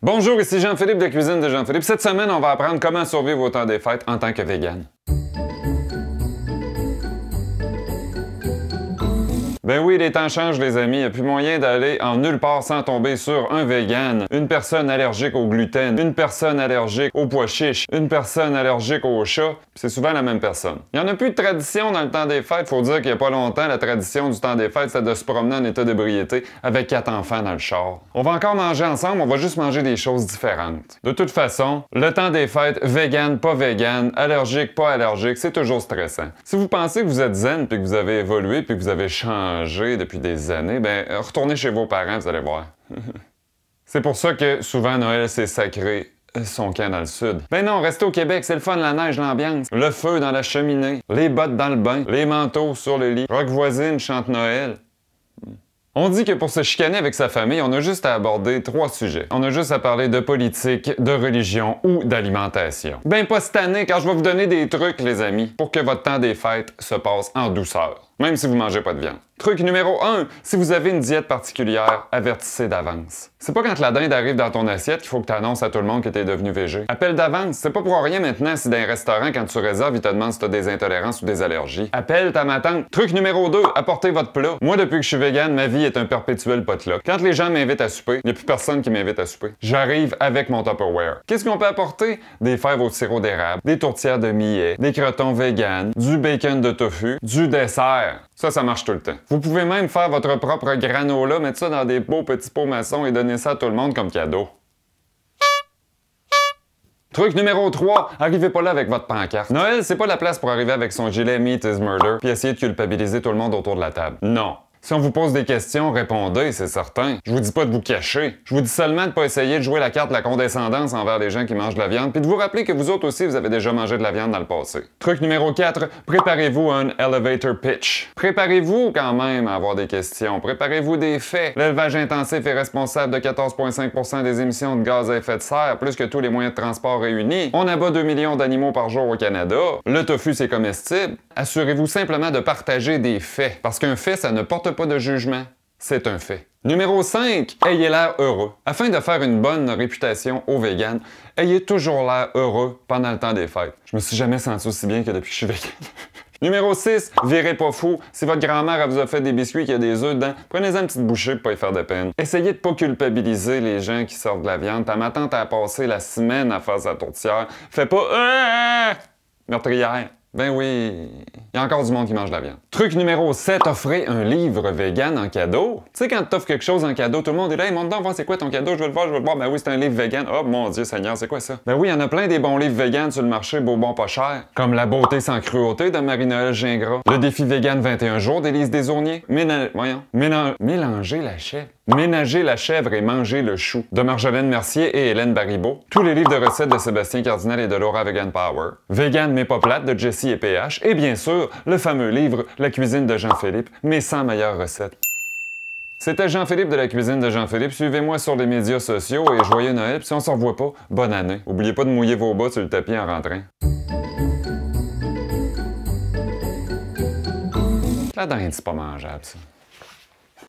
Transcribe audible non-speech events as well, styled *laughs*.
Bonjour, ici Jean-Philippe de Cuisine de Jean-Philippe. Cette semaine, on va apprendre comment survivre au temps des fêtes en tant que vegan. Ben oui, les temps changent, les amis. Il n'y a plus moyen d'aller en nulle part sans tomber sur un vegan, une personne allergique au gluten, une personne allergique au pois chiche, une personne allergique au chat. C'est souvent la même personne. Il n'y en a plus de tradition dans le temps des fêtes. Faut dire qu'il n'y a pas longtemps, la tradition du temps des fêtes, c'est de se promener en état d'ébriété avec quatre enfants dans le char. On va encore manger ensemble, on va juste manger des choses différentes. De toute façon, le temps des fêtes, vegan, pas vegan, allergique, pas allergique, c'est toujours stressant. Si vous pensez que vous êtes zen, puis que vous avez évolué, puis que vous avez changé, depuis des années, ben retournez chez vos parents, vous allez voir. *laughs* c'est pour ça que souvent Noël c'est sacré euh, son camp dans le sud. Ben non, restez au Québec, c'est le fun, la neige, l'ambiance, le feu dans la cheminée, les bottes dans le bain, les manteaux sur le lit, rock voisine chante Noël. On dit que pour se chicaner avec sa famille, on a juste à aborder trois sujets. On a juste à parler de politique, de religion ou d'alimentation. Ben pas cette année, car je vais vous donner des trucs, les amis, pour que votre temps des fêtes se passe en douceur, même si vous mangez pas de viande. Truc numéro 1, si vous avez une diète particulière, avertissez d'avance. C'est pas quand la dinde arrive dans ton assiette qu'il faut que tu annonces à tout le monde que t'es devenu végé. Appelle d'avance, c'est pas pour rien maintenant si dans un restaurant, quand tu réserves, ils te demandent si t'as des intolérances ou des allergies. Appelle ta tante. Truc numéro 2, apportez votre plat. Moi, depuis que je suis vegan, ma vie est un perpétuel potluck. Quand les gens m'invitent à souper, y a plus personne qui m'invite à souper. J'arrive avec mon Tupperware. Qu'est-ce qu'on peut apporter? Des fèves au sirop d'érable, des tourtières de millet, des crotons vegan, du bacon de tofu, du dessert. Ça, ça marche tout le temps. Vous pouvez même faire votre propre granola, mettre ça dans des beaux petits pots maçons et donner ça à tout le monde comme cadeau. Truc numéro 3, arrivez pas là avec votre pancarte. Noël, c'est pas la place pour arriver avec son gilet Meat is Murder puis essayer de culpabiliser tout le monde autour de la table. Non. Si on vous pose des questions, répondez, c'est certain. Je vous dis pas de vous cacher. Je vous dis seulement de pas essayer de jouer la carte de la condescendance envers les gens qui mangent de la viande, puis de vous rappeler que vous autres aussi, vous avez déjà mangé de la viande dans le passé. Truc numéro 4, préparez-vous à un elevator pitch. Préparez-vous quand même à avoir des questions. Préparez-vous des faits. L'élevage intensif est responsable de 14,5% des émissions de gaz à effet de serre, plus que tous les moyens de transport réunis. On abat 2 millions d'animaux par jour au Canada. Le tofu, c'est comestible assurez-vous simplement de partager des faits, parce qu'un fait, ça ne porte pas de jugement, c'est un fait. Numéro 5, ayez l'air heureux. Afin de faire une bonne réputation aux véganes, ayez toujours l'air heureux pendant le temps des fêtes. Je me suis jamais senti aussi bien que depuis que je suis vegan. *laughs* Numéro 6, virez pas fou. Si votre grand-mère vous a fait des biscuits qui a des œufs dedans, prenez-en une petite bouchée pour pas y faire de peine. Essayez de pas culpabiliser les gens qui sortent de la viande. Ta ma tante passé la semaine à faire sa tourtière. Fais pas euh, euh, euh, meurtrière. Ben oui, il y a encore du monde qui mange de la viande. Truc numéro 7, offrez un livre vegan en cadeau. Tu sais, quand t'offres quelque chose en cadeau, tout le monde est là, hey, monte donc, c'est quoi ton cadeau, je veux le voir, je veux le voir. Ben oui, c'est un livre vegan. Oh mon Dieu Seigneur, c'est quoi ça? Ben oui, il y en a plein des bons livres vegan sur le marché, beau bon pas cher, comme La beauté sans cruauté de Marie-Noël Gingras, Le défi vegan 21 jours d'Élise Desourniers, Ménage... voyons, Mélanger la chèvre. Ménager la chèvre et manger le chou de Marjolaine Mercier et Hélène Baribot. Tous les livres de recettes de Sébastien Cardinal et de Laura Vegan Power. Vegan mais pas plate de Jesse et bien sûr, le fameux livre La cuisine de Jean-Philippe, mes 100 meilleures recettes. C'était Jean-Philippe de la cuisine de Jean-Philippe. Suivez-moi sur les médias sociaux et joyeux Noël. si on s'en revoit pas, bonne année. Oubliez pas de mouiller vos bottes sur le tapis en rentrant. La dinde, c'est pas mangeable, ça.